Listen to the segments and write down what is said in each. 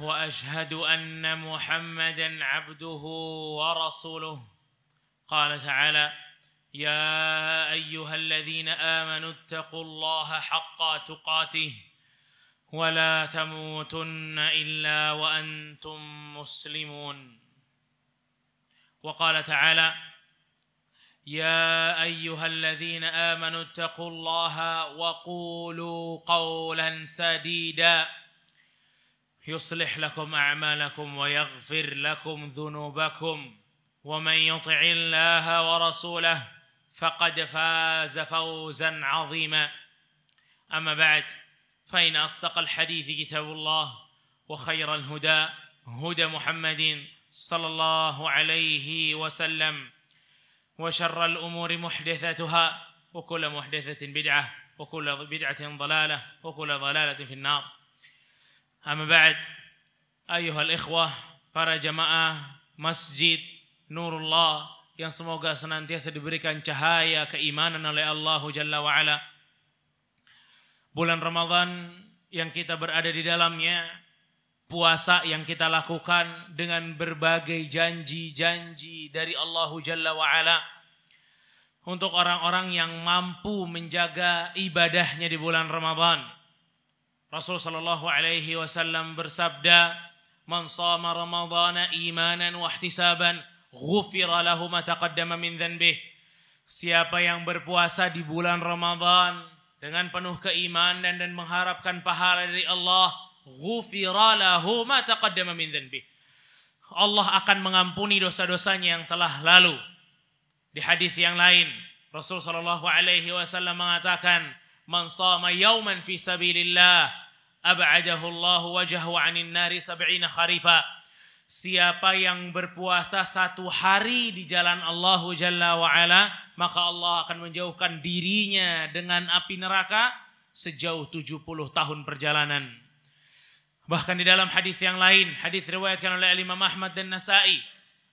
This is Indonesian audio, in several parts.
واشهد ان محمدا عبده ورسوله قال تعالى يا ايها الذين امنوا اتقوا الله حق تقاته ولا تموتن الا وانتم مسلمون وقال تعالى يا ايها الذين امنوا اتقوا الله وقولوا قولا سديدا يصلح لكم اعمالكم ويغفر لكم ذنوبكم ومن يطع الله ورسوله فقد فاز فوزا عظيما اما بعد فان اصدق الحديث كتاب الله وخير الهدى هدى محمد صلى الله عليه وسلم وشر الامور محدثتها وكل محدثه بدعه وكل بدعه ضلاله وكل ضلاله في النار Amma ba'd Ayuhal ikhwah Para jamaah Masjid Nurullah Yang semoga senantiasa diberikan cahaya Keimanan oleh Allah Jalla wa'ala Bulan Ramadan Yang kita berada di dalamnya Puasa yang kita lakukan Dengan berbagai janji-janji Dari Allah Jalla wa'ala untuk orang-orang yang mampu menjaga ibadahnya di bulan Ramadan Rasul sallallahu alaihi wasallam bersabda, "Man shama Ramadhana imanan wa ihtisaban, ghufira lahu ma taqaddama min dhanbih." Siapa yang berpuasa di bulan Ramadhan dengan penuh keimanan dan mengharapkan pahala dari Allah, ghufira lahu ma taqaddama min dhanbih. Allah akan mengampuni dosa-dosanya yang telah lalu. Di hadis yang lain, Rasul sallallahu alaihi wasallam mengatakan, "Man shama yauman fi sabilillah, أبعده الله وجهه عن النار سبعين خريفا Siapa yang berpuasa satu hari di jalan Allah Jalla wa'ala, maka Allah akan menjauhkan dirinya dengan api neraka sejauh 70 tahun perjalanan. Bahkan di dalam hadis yang lain, hadis riwayatkan oleh Imam Ahmad dan Nasa'i,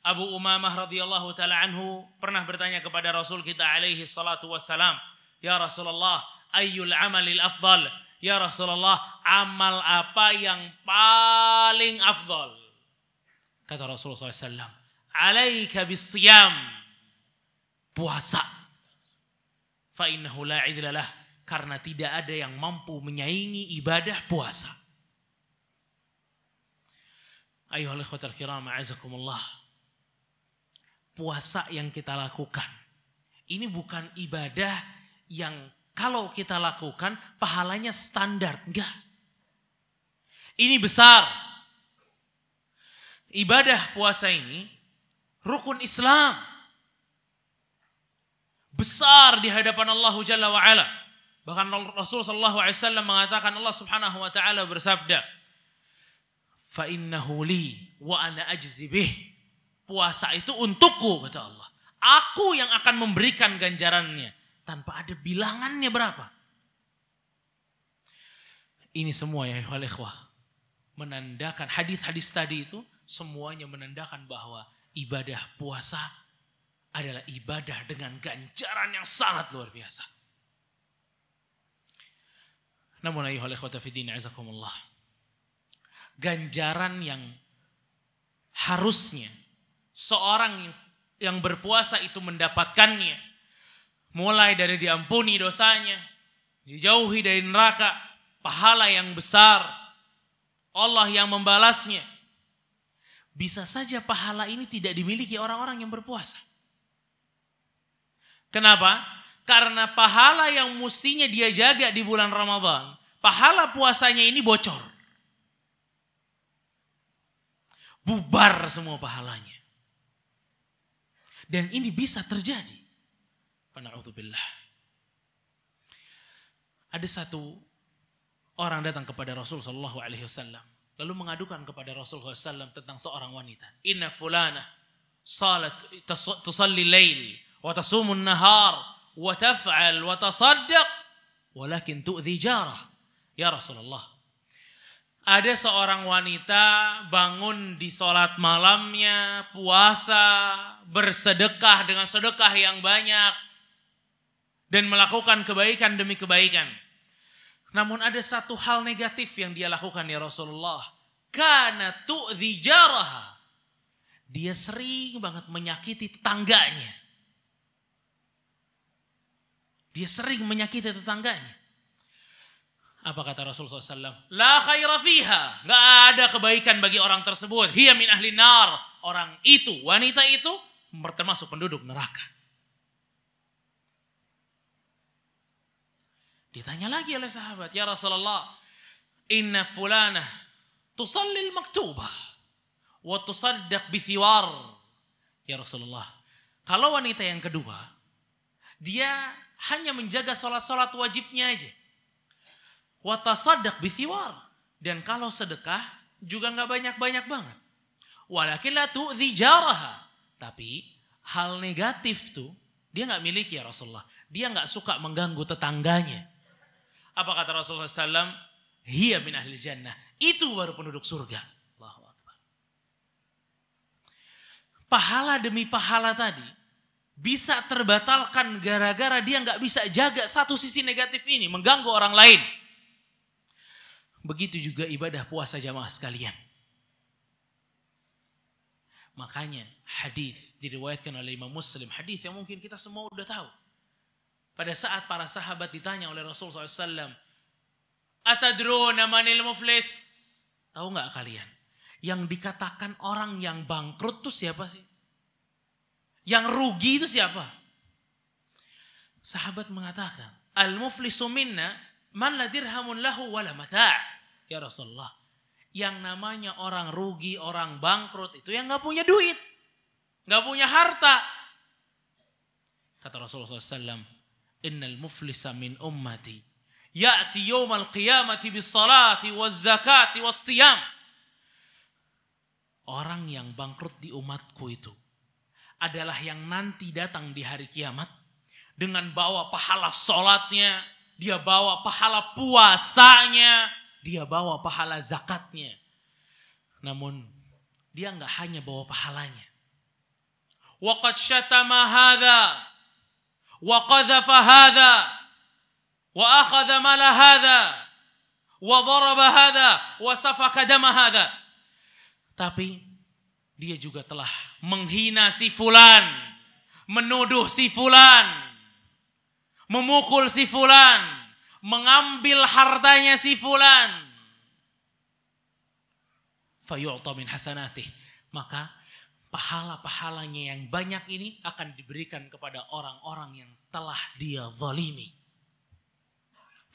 Abu Umamah radhiyallahu taala anhu pernah bertanya kepada Rasul kita alaihi salatu wassalam, "Ya Rasulullah, ayyul amalil afdal?" Ya Rasulullah, amal apa yang paling afdol? Kata Rasulullah SAW, Alaika bisyam. Puasa. Fa'innahu la'idlalah. Karena tidak ada yang mampu menyaingi ibadah puasa. Ayuhal al kiram, a'azakumullah. Puasa yang kita lakukan. Ini bukan ibadah yang kalau kita lakukan pahalanya standar. Enggak. Ini besar. Ibadah puasa ini rukun Islam. Besar di hadapan Allah Jalla wa'ala. Bahkan Rasul sallallahu mengatakan Allah Subhanahu wa taala bersabda, فَإِنَّهُ لِي وَأَنَا أَجْزِبِهِ Puasa itu untukku kata Allah. Aku yang akan memberikan ganjarannya tanpa ada bilangannya berapa. Ini semua ya ikhwal ikhwah. Menandakan hadis-hadis tadi itu semuanya menandakan bahwa ibadah puasa adalah ibadah dengan ganjaran yang sangat luar biasa. Namun ayuhal ikhwata fidin azakumullah. Ganjaran yang harusnya seorang yang berpuasa itu mendapatkannya mulai dari diampuni dosanya, dijauhi dari neraka, pahala yang besar, Allah yang membalasnya. Bisa saja pahala ini tidak dimiliki orang-orang yang berpuasa. Kenapa? Karena pahala yang mestinya dia jaga di bulan Ramadan, pahala puasanya ini bocor. Bubar semua pahalanya. Dan ini bisa terjadi. Na'udzubillah. Ada satu orang datang kepada Rasul sallallahu Alaihi Wasallam lalu mengadukan kepada Rasul SAW tentang seorang wanita. Inna fulana salat tusalli lail wa tasumun nahar wa taf'al wa tasaddaq walakin tu'dhi jarah. Ya Rasulullah. Ada seorang wanita bangun di sholat malamnya, puasa, bersedekah dengan sedekah yang banyak, dan melakukan kebaikan demi kebaikan. Namun ada satu hal negatif yang dia lakukan ya Rasulullah. Karena tu'zi jaraha. Dia sering banget menyakiti tetangganya. Dia sering menyakiti tetangganya. Apa kata Rasulullah SAW? La khaira fiha. Gak ada kebaikan bagi orang tersebut. Hiya min ahli nar. Orang itu, wanita itu termasuk penduduk neraka. Ditanya lagi oleh sahabat, "Ya Rasulullah, inna fulana, tusallil maktubah wa tusaddaq bithiwar." Ya Rasulullah, kalau wanita yang kedua, dia hanya menjaga sholat-sholat wajibnya aja. Wa tasaddaq bithiwar. Dan kalau sedekah, juga nggak banyak-banyak banget. Walakin la tu'zi jaraha. Tapi hal negatif tuh dia nggak miliki ya Rasulullah. Dia nggak suka mengganggu tetangganya. Apa kata Rasulullah SAW? Hiya min ahli jannah. Itu baru penduduk surga. Allahu Akbar. Pahala demi pahala tadi bisa terbatalkan gara-gara dia nggak bisa jaga satu sisi negatif ini. Mengganggu orang lain. Begitu juga ibadah puasa jamaah sekalian. Makanya hadis diriwayatkan oleh Imam Muslim, hadis yang mungkin kita semua udah tahu pada saat para sahabat ditanya oleh Rasul SAW, Atadrona manil muflis? Tahu nggak kalian? Yang dikatakan orang yang bangkrut itu siapa sih? Yang rugi itu siapa? Sahabat mengatakan, Al-muflisu minna man la dirhamun lahu wala mata' Ya Rasulullah, yang namanya orang rugi, orang bangkrut itu yang nggak punya duit, nggak punya harta. Kata Rasulullah SAW, innal muflisa min ummati ya'ti yawmal qiyamati bis salati waz zakati was siyam. Orang yang bangkrut di umatku itu adalah yang nanti datang di hari kiamat dengan bawa pahala sholatnya, dia bawa pahala puasanya, dia bawa pahala zakatnya. Namun dia nggak hanya bawa pahalanya. Waqad syatama hadha وقذف هذا وأخذ مال هذا وضرب هذا وسفك دم هذا tapi dia juga telah menghina si fulan, menuduh si fulan, memukul si fulan, mengambil hartanya si fulan. Fayu'ta min hasanatih. Maka pahala-pahalanya yang banyak ini akan diberikan kepada orang-orang yang telah dia zalimi.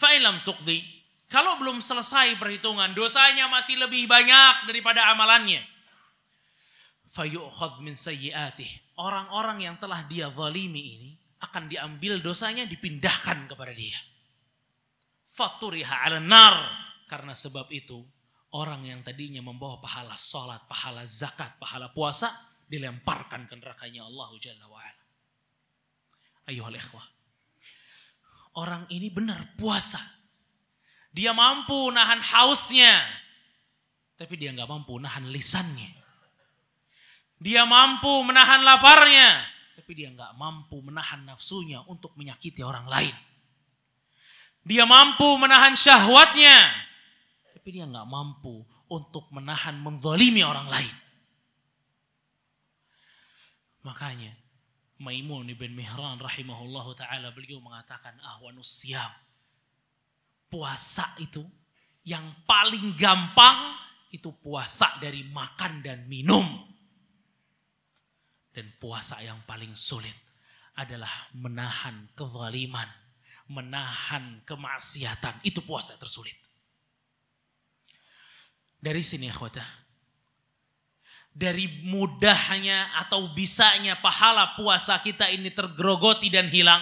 Fa'ilam tukdi. Kalau belum selesai perhitungan, dosanya masih lebih banyak daripada amalannya. Fayu'khad min sayyi'atih. Orang-orang yang telah dia zalimi ini akan diambil dosanya dipindahkan kepada dia. Faturiha ala nar. Karena sebab itu, orang yang tadinya membawa pahala sholat, pahala zakat, pahala puasa, dilemparkan ke nerakanya Allah Jalla wa'ala. Ayuhal ikhwah. Orang ini benar puasa. Dia mampu nahan hausnya. Tapi dia nggak mampu nahan lisannya. Dia mampu menahan laparnya. Tapi dia nggak mampu menahan nafsunya untuk menyakiti orang lain. Dia mampu menahan syahwatnya. Tapi dia nggak mampu untuk menahan menzalimi orang lain. Makanya Maimun ibn Mihran rahimahullahu taala beliau mengatakan ahwanus siam. Puasa itu yang paling gampang itu puasa dari makan dan minum. Dan puasa yang paling sulit adalah menahan kezaliman, menahan kemaksiatan. Itu puasa tersulit. Dari sini ikhwatah, dari mudahnya atau bisanya pahala puasa kita ini tergerogoti dan hilang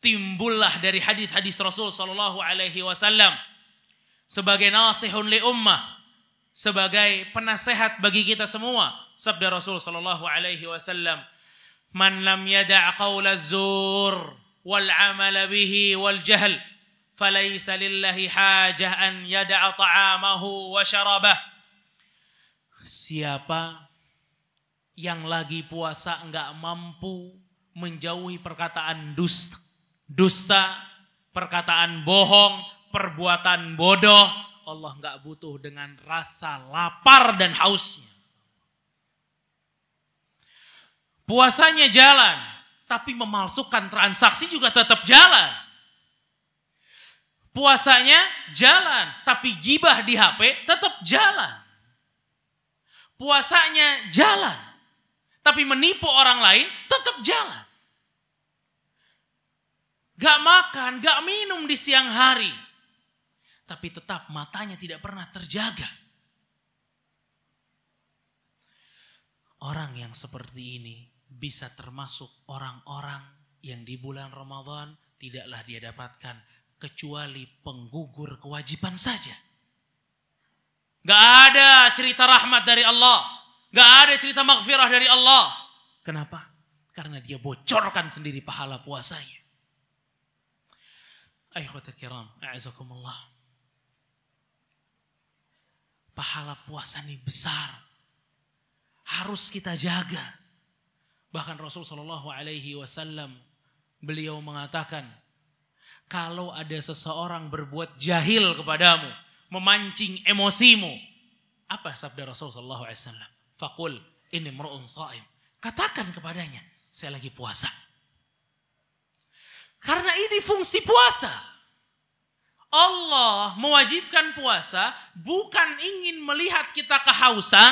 timbullah dari hadis-hadis Rasul Shallallahu alaihi wasallam sebagai nasihun li ummah sebagai penasehat bagi kita semua sabda Rasul Shallallahu alaihi wasallam man lam yada' qawla zur wal amala bihi wal jahl falaysa lillahi hajah an yada' ta'amahu wa syarabahu Siapa yang lagi puasa enggak mampu menjauhi perkataan dusta, dusta, perkataan bohong, perbuatan bodoh, Allah enggak butuh dengan rasa lapar dan hausnya. Puasanya jalan, tapi memalsukan transaksi juga tetap jalan. Puasanya jalan, tapi gibah di HP tetap jalan puasanya jalan. Tapi menipu orang lain tetap jalan. Gak makan, gak minum di siang hari. Tapi tetap matanya tidak pernah terjaga. Orang yang seperti ini bisa termasuk orang-orang yang di bulan Ramadan tidaklah dia dapatkan kecuali penggugur kewajiban saja. Gak ada cerita rahmat dari Allah. Gak ada cerita maghfirah dari Allah. Kenapa? Karena dia bocorkan sendiri pahala puasanya. Ayuhatul kiram, a'azakumullah. Pahala puasa ini besar. Harus kita jaga. Bahkan Rasulullah Shallallahu Alaihi Wasallam beliau mengatakan, kalau ada seseorang berbuat jahil kepadamu, memancing emosimu. Apa sabda Rasulullah SAW? Fakul ini mer'un sa'im. Katakan kepadanya, saya lagi puasa. Karena ini fungsi puasa. Allah mewajibkan puasa bukan ingin melihat kita kehausan,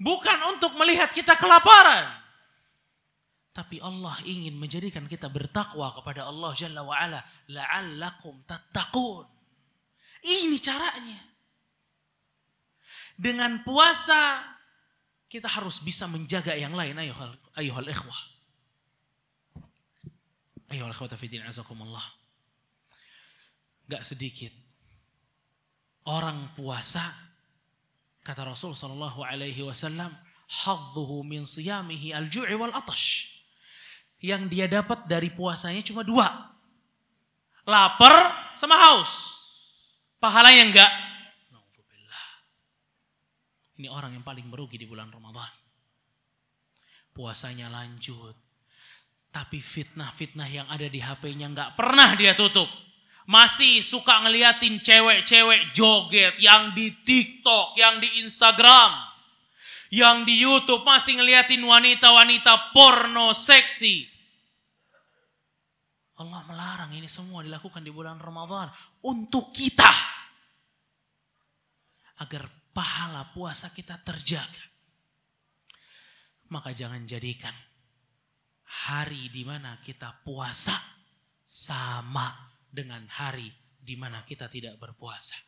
bukan untuk melihat kita kelaparan. Tapi Allah ingin menjadikan kita bertakwa kepada Allah Jalla wa'ala. La'allakum tattaqun ini caranya. Dengan puasa kita harus bisa menjaga yang lain. Ayo, hal ikhwah. hal ikhwah tafidin azakumullah. Gak sedikit. Orang puasa, kata Rasul Sallallahu Alaihi Wasallam, hadzuhu min siyamihi al-ju'i wal atash. Yang dia dapat dari puasanya cuma dua. Lapar sama haus. Pahala yang enggak. Ini orang yang paling merugi di bulan Ramadan. Puasanya lanjut. Tapi fitnah-fitnah yang ada di HP-nya enggak pernah dia tutup. Masih suka ngeliatin cewek-cewek joget yang di TikTok, yang di Instagram. Yang di Youtube masih ngeliatin wanita-wanita porno seksi Allah melarang ini semua dilakukan di bulan Ramadan untuk kita. Agar pahala puasa kita terjaga. Maka jangan jadikan hari di mana kita puasa sama dengan hari di mana kita tidak berpuasa.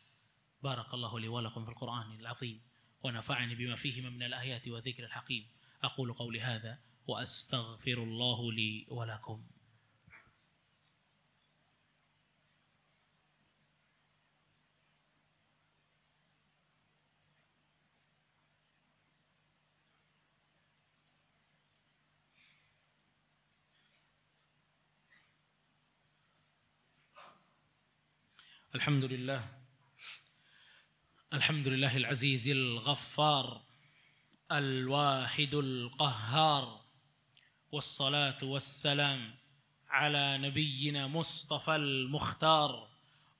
Barakallahu li walakum fil Qur'anil azim wa nafa'ani bima fihi min al ayati wa dzikril hakim. Aqulu qawli hadha wa astaghfirullahu li walakum. lakum. الحمد لله الحمد لله العزيز الغفار الواحد القهار والصلاة والسلام على نبينا مصطفى المختار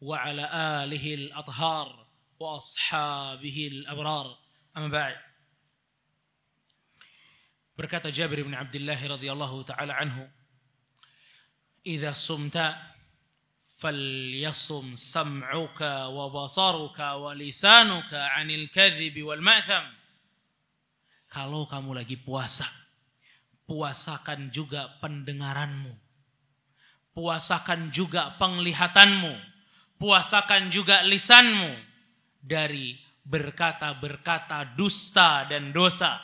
وعلى آله الأطهار وأصحابه الأبرار أما بعد بركات جابر بن عبد الله رضي الله تعالى عنه إذا صمت فليصم سمعك وبصرك ولسانك عن الكذب والمأثم kalau kamu lagi puasa puasakan juga pendengaranmu puasakan juga penglihatanmu puasakan juga lisanmu dari berkata-berkata dusta dan dosa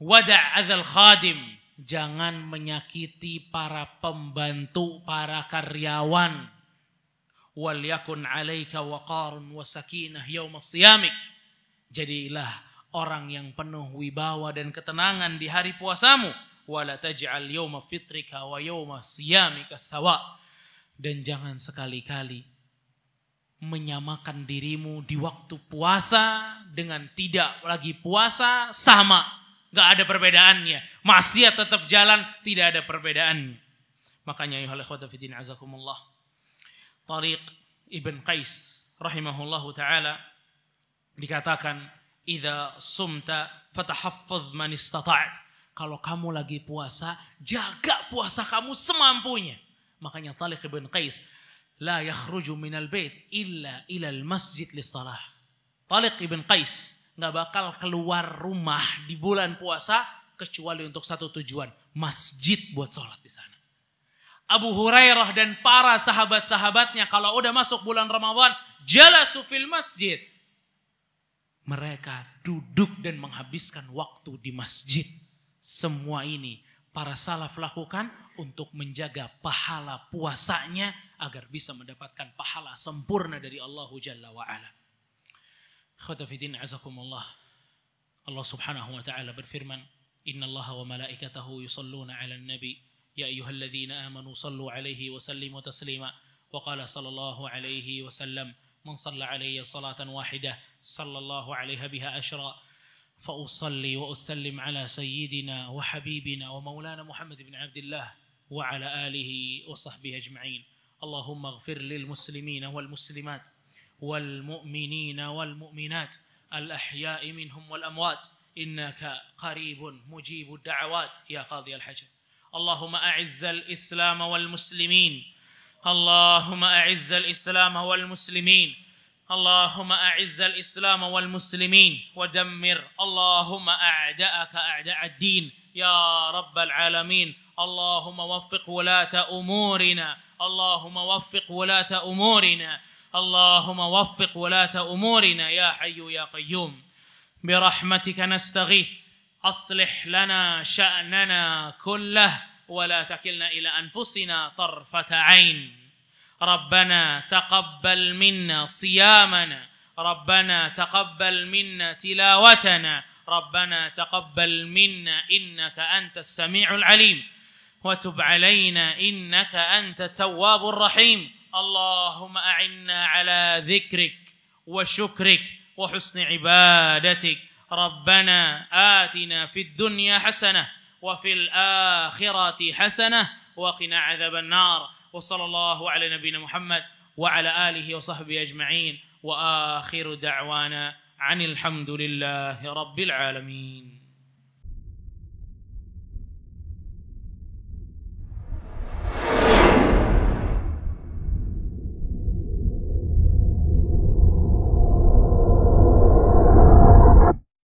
wada' adzal khadim jangan menyakiti para pembantu para karyawan Walyakun alaika waqarun wa sakinah yauma siyamik. Jadilah orang yang penuh wibawa dan ketenangan di hari puasamu. Wala taj'al yauma fitrika wa yauma siyamika sawa. Dan jangan sekali-kali menyamakan dirimu di waktu puasa dengan tidak lagi puasa sama. Gak ada perbedaannya. Maksiat tetap jalan, tidak ada perbedaannya. Makanya ayuhal ikhwata fidin azakumullah Tariq Ibn Qais rahimahullahu taala dikatakan idza sumta fatahaffaz man istata'at. Kalau kamu lagi puasa, jaga puasa kamu semampunya. Makanya Tariq Ibn Qais la yakhruju minal bait illa ilal masjid li salah. Tariq Ibn Qais nggak bakal keluar rumah di bulan puasa kecuali untuk satu tujuan, masjid buat sholat di sana. Abu Hurairah dan para sahabat-sahabatnya kalau udah masuk bulan Ramadan, jalasu fil masjid. Mereka duduk dan menghabiskan waktu di masjid. Semua ini para salaf lakukan untuk menjaga pahala puasanya agar bisa mendapatkan pahala sempurna dari Allah Jalla wa'ala. Khutafidin azakumullah. Allah subhanahu wa ta'ala berfirman, Inna Allah wa malaikatahu yusalluna ala nabi. يا أيها الذين آمنوا صلوا عليه وسلموا تسليما وقال صلى الله عليه وسلم من صلى علي صلاة واحدة صلى الله عليها بها أشرا فأصلي وأسلم على سيدنا وحبيبنا ومولانا محمد بن عبد الله وعلى آله وصحبه أجمعين اللهم اغفر للمسلمين والمسلمات والمؤمنين والمؤمنات الأحياء منهم والأموات إنك قريب مجيب الدعوات يا قاضي الحجر اللهم أعز الإسلام والمسلمين اللهم أعز الإسلام والمسلمين اللهم أعز الإسلام والمسلمين ودمر اللهم أعداءك أعداء الدين يا رب العالمين اللهم وفق ولاة أمورنا اللهم وفق ولاة أمورنا اللهم وفق ولاة أمورنا يا حي يا قيوم برحمتك نستغيث أصلح لنا شأننا كله ولا تكلنا إلى أنفسنا طرفة عين ربنا تقبل منا صيامنا ربنا تقبل منا تلاوتنا ربنا تقبل منا إنك أنت السميع العليم وتب علينا إنك أنت التواب الرحيم اللهم أعنا على ذكرك وشكرك وحسن عبادتك ربنا آتنا في الدنيا حسنة وفي الآخرة حسنة وقنا عذاب النار وصلى الله على نبينا محمد وعلى آله وصحبه أجمعين وآخر دعوانا عن الحمد لله رب العالمين